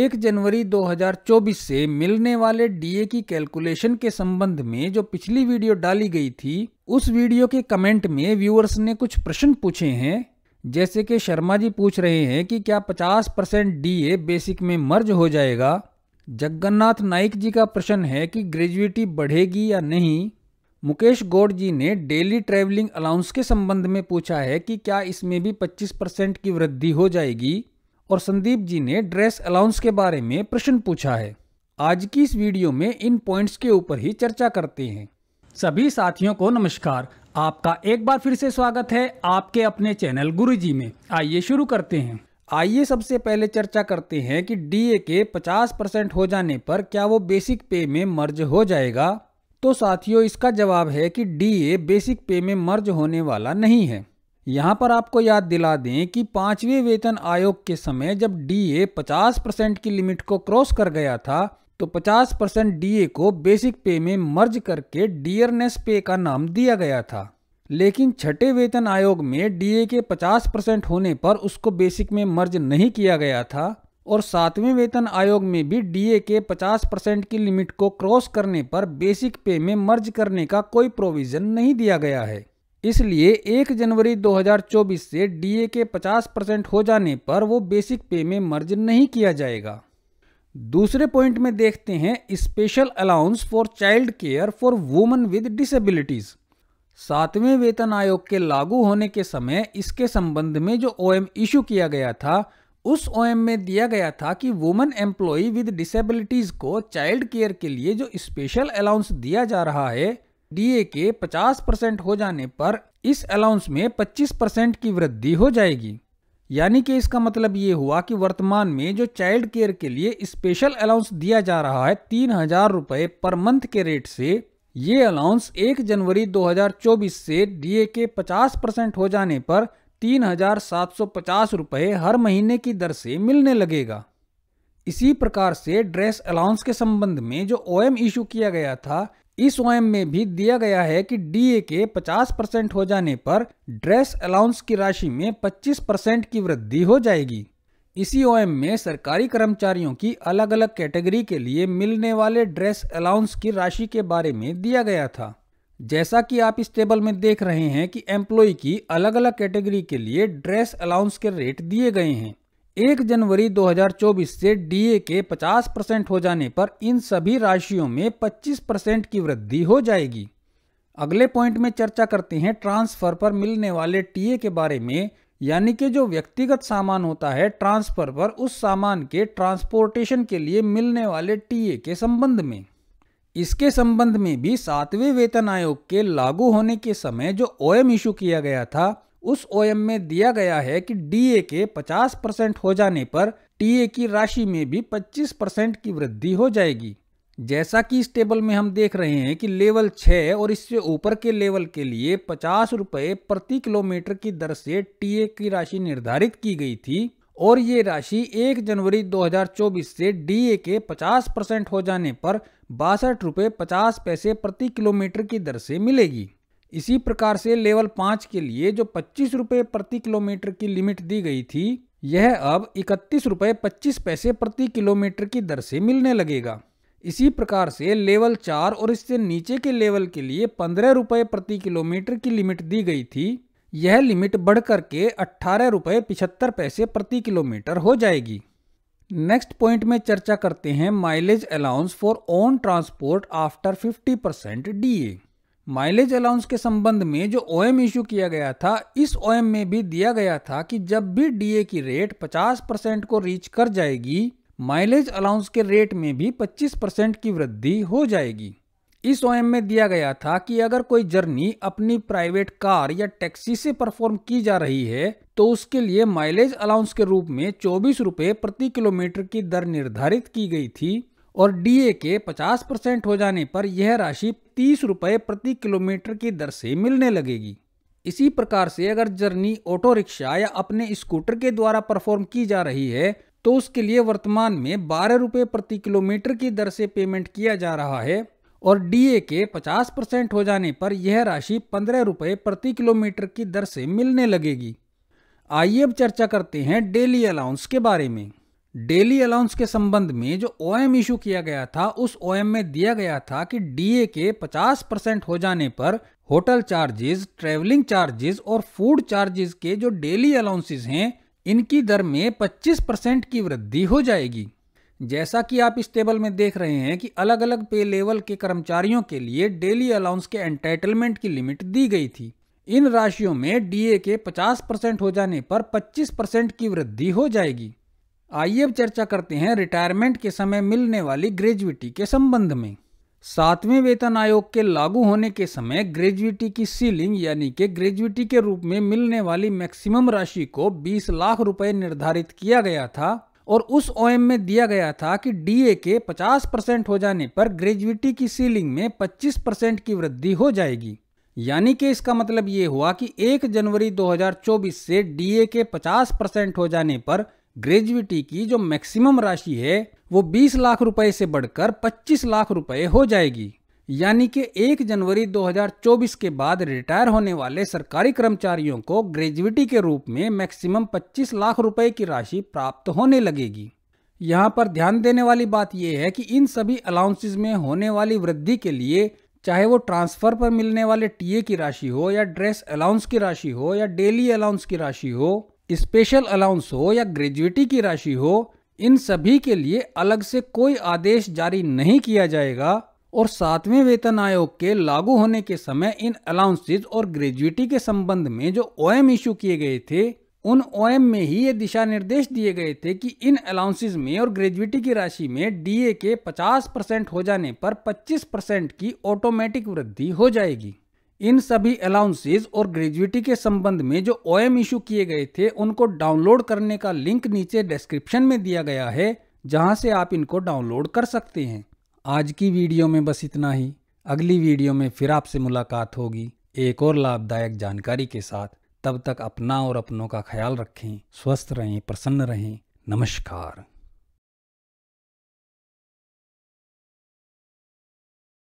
एक जनवरी 2024 से मिलने वाले डीए की कैलकुलेशन के संबंध में जो पिछली वीडियो डाली गई थी उस वीडियो के कमेंट में व्यूअर्स ने कुछ प्रश्न पूछे हैं जैसे कि शर्मा जी पूछ रहे हैं कि क्या 50 परसेंट डी बेसिक में मर्ज हो जाएगा जगन्नाथ नाइक जी का प्रश्न है कि ग्रेजुएटी बढ़ेगी या नहीं मुकेश गौड़ जी ने डेली ट्रैवलिंग अलाउंस के संबंध में पूछा है कि क्या इसमें भी 25 परसेंट की वृद्धि हो जाएगी और संदीप जी ने ड्रेस अलाउंस के बारे में प्रश्न पूछा है आज की इस वीडियो में इन पॉइंट्स के ऊपर ही चर्चा करते हैं सभी साथियों को नमस्कार आपका एक बार फिर से स्वागत है आपके अपने चैनल गुरुजी में आइए शुरू करते हैं आइए सबसे पहले चर्चा करते हैं कि डीए के 50 परसेंट हो जाने पर क्या वो बेसिक पे में मर्ज हो जाएगा तो साथियों इसका जवाब है कि डीए बेसिक पे में मर्ज होने वाला नहीं है यहाँ पर आपको याद दिला दें कि पांचवें वेतन आयोग के समय जब डीए 50 परसेंट की लिमिट को क्रॉस कर गया था तो 50 परसेंट डी को बेसिक पे में मर्ज करके डियरनेस पे का नाम दिया गया था लेकिन छठे वेतन आयोग में डीए के 50 परसेंट होने पर उसको बेसिक में मर्ज नहीं किया गया था और सातवें वेतन आयोग में भी डीए के 50 परसेंट की लिमिट को क्रॉस करने पर बेसिक पे में मर्ज करने का कोई प्रोविज़न नहीं दिया गया है इसलिए 1 जनवरी 2024 से डीए के 50 परसेंट हो जाने पर वो बेसिक पे में मर्ज नहीं किया जाएगा दूसरे पॉइंट में देखते हैं special allowance for child care for woman with disabilities सातवें वेतन आयोग के लागू होने के समय इसके संबंध में जो ओएम इशू किया गया था उस ओएम में दिया गया था कि वुमन एम्प्लॉय विद डिसेबिलिटीज को चाइल्ड केयर के लिए जो स्पेशल अलाउंस दिया जा रहा है डीए के 50 परसेंट हो जाने पर इस अलाउंस में 25 परसेंट की वृद्धि हो जाएगी यानी कि इसका मतलब ये हुआ कि वर्तमान में जो चाइल्ड केयर के लिए स्पेशल अलाउंस दिया जा रहा है तीन हजार रुपये पर मंथ के रेट से ये अलाउंस 1 जनवरी 2024 से डीए के 50 परसेंट हो जाने पर तीन हजार सात सौ पचास रुपये हर महीने की दर से मिलने लगेगा इसी प्रकार से ड्रेस अलाउंस के संबंध में जो ओएम इशू किया गया था इस ओएम में भी दिया गया है कि डीए के 50 परसेंट हो जाने पर ड्रेस अलाउंस की राशि में 25 परसेंट की वृद्धि हो जाएगी इसी ओएम में सरकारी कर्मचारियों की अलग अलग कैटेगरी के लिए मिलने वाले ड्रेस अलाउंस की राशि के बारे में दिया गया था जैसा कि आप इस टेबल में देख रहे हैं कि एम्प्लॉय की अलग अलग कैटेगरी के लिए ड्रेस अलाउंस के रेट दिए गए हैं एक जनवरी 2024 से डीए के 50 परसेंट हो जाने पर इन सभी राशियों में 25 परसेंट की वृद्धि हो जाएगी अगले पॉइंट में चर्चा करते हैं ट्रांसफर पर मिलने वाले टीए के बारे में यानी कि जो व्यक्तिगत सामान होता है ट्रांसफर पर उस सामान के ट्रांसपोर्टेशन के लिए मिलने वाले टीए के संबंध में इसके संबंध में भी सातवें वेतन आयोग के लागू होने के समय जो ओएम इशू किया गया था उस ओएम में दिया गया है कि डीए के 50 परसेंट हो जाने पर टीए की राशि में भी 25 परसेंट की वृद्धि हो जाएगी जैसा कि इस टेबल में हम देख रहे हैं कि लेवल 6 और इससे ऊपर के लेवल के लिए पचास रुपये प्रति किलोमीटर की दर से टीए की राशि निर्धारित की गई थी और ये राशि 1 जनवरी 2024 से डीए के 50 परसेंट हो जाने पर बासठ रुपये पचास पैसे प्रति किलोमीटर की दर से मिलेगी इसी प्रकार से लेवल पाँच के लिए जो पच्चीस रुपये प्रति किलोमीटर की लिमिट दी गई थी यह अब इकतीस रुपये पच्चीस पैसे प्रति किलोमीटर की दर से मिलने लगेगा इसी प्रकार से लेवल चार और इससे नीचे के लेवल के लिए पंद्रह रुपये प्रति किलोमीटर की लिमिट दी गई थी यह लिमिट बढ़ करके अट्ठारह रुपये पिछहत्तर पैसे प्रति किलोमीटर हो जाएगी नेक्स्ट पॉइंट में चर्चा करते हैं mileage allowance for own transport after 50 percent D mileage allowance के संबंध में जो ओएम इश्यू किया गया था इस ओएम में भी दिया गया था कि जब भी डी ए की रेट 50 परसेंट को रीच कर जाएगी माइलेज अलाउंस के रेट में भी 25 परसेंट की वृद्धि हो जाएगी इस ओएम में दिया गया था कि अगर कोई जर्नी अपनी प्राइवेट कार या टैक्सी से परफॉर्म की जा रही है तो उसके लिए माइलेज अलाउंस के रूप में चौबीस रुपये प्रति किलोमीटर की दर निर्धारित की गई थी और डी के 50 परसेंट हो जाने पर यह राशि तीस रुपये प्रति किलोमीटर की दर से मिलने लगेगी इसी प्रकार से अगर जर्नी ऑटो रिक्शा या अपने स्कूटर के द्वारा परफॉर्म की जा रही है तो उसके लिए वर्तमान में बारह रुपये प्रति किलोमीटर की दर से पेमेंट किया जा रहा है और डी के 50 परसेंट हो जाने पर यह राशि पंद्रह रुपये प्रति किलोमीटर की दर से मिलने लगेगी आइए अब चर्चा करते हैं डेली अलाउंस के बारे में डेली अलाउंस के संबंध में जो ओ एम इशू किया गया था उस ओ एम में दिया गया था कि डी ए के पचास परसेंट हो जाने पर होटल चार्जेस ट्रेवलिंग चार्जेस और फूड चार्जेस के जो डेली अलाउंसेज हैं इनकी दर में 25 परसेंट की वृद्धि हो जाएगी जैसा कि आप इस टेबल में देख रहे हैं कि अलग अलग पे लेवल के कर्मचारियों के लिए डेली अलाउंस के एंटाइटलमेंट की लिमिट दी गई थी इन राशियों में डीए के 50 परसेंट हो जाने पर 25 परसेंट की वृद्धि हो जाएगी आइए अब चर्चा करते हैं रिटायरमेंट के समय मिलने वाली ग्रेजुएटी के संबंध में सातवें वेतन आयोग के लागू होने के समय ग्रेजुएटी की सीलिंग यानी कि ग्रेजुएटी के रूप में मिलने वाली मैक्सिमम राशि को 20 लाख रुपए निर्धारित किया गया था और उस ओएम में दिया गया था कि डीए के 50 परसेंट हो जाने पर ग्रेजुएटी की सीलिंग में 25 परसेंट की वृद्धि हो जाएगी यानी कि इसका मतलब ये हुआ कि 1 जनवरी 2024 से डीए के 50 परसेंट हो जाने पर ग्रेजुएटी की जो मैक्सिमम राशि है वो 20 लाख रुपए से बढ़कर 25 लाख रुपए हो जाएगी यानी कि 1 जनवरी 2024 के बाद रिटायर होने वाले सरकारी कर्मचारियों को ग्रेजुएटी के रूप में मैक्सिमम 25 लाख रुपए की राशि प्राप्त होने लगेगी यहाँ पर ध्यान देने वाली बात यह है कि इन सभी अलाउंसेज में होने वाली वृद्धि के लिए चाहे वो ट्रांसफर पर मिलने वाले टीए की राशि हो या ड्रेस अलाउंस की राशि हो या डेली अलाउंस की राशि हो स्पेशल अलाउंस हो या ग्रेजुएटी की राशि हो इन सभी के लिए अलग से कोई आदेश जारी नहीं किया जाएगा और सातवें वेतन आयोग के लागू होने के समय इन अलाउंसेज और ग्रेजुएटी के संबंध में जो ओ एम इशू किए गए थे उन ओ एम में ही ये दिशा निर्देश दिए गए थे कि इन अलाउंसेज में और ग्रेजुएटी की राशि में डी ए के पचास परसेंट हो जाने पर पच्चीस परसेंट की ऑटोमेटिक वृद्धि हो जाएगी इन सभी अलाउंसेज और ग्रेजुएटी के संबंध में जो ओ एम इशू किए गए थे उनको डाउनलोड करने का लिंक नीचे डिस्क्रिप्शन में दिया गया है जहां से आप इनको डाउनलोड कर सकते हैं आज की वीडियो में बस इतना ही अगली वीडियो में फिर आपसे मुलाकात होगी एक और लाभदायक जानकारी के साथ तब तक अपना और अपनों का ख्याल रखें स्वस्थ रहें प्रसन्न रहें नमस्कार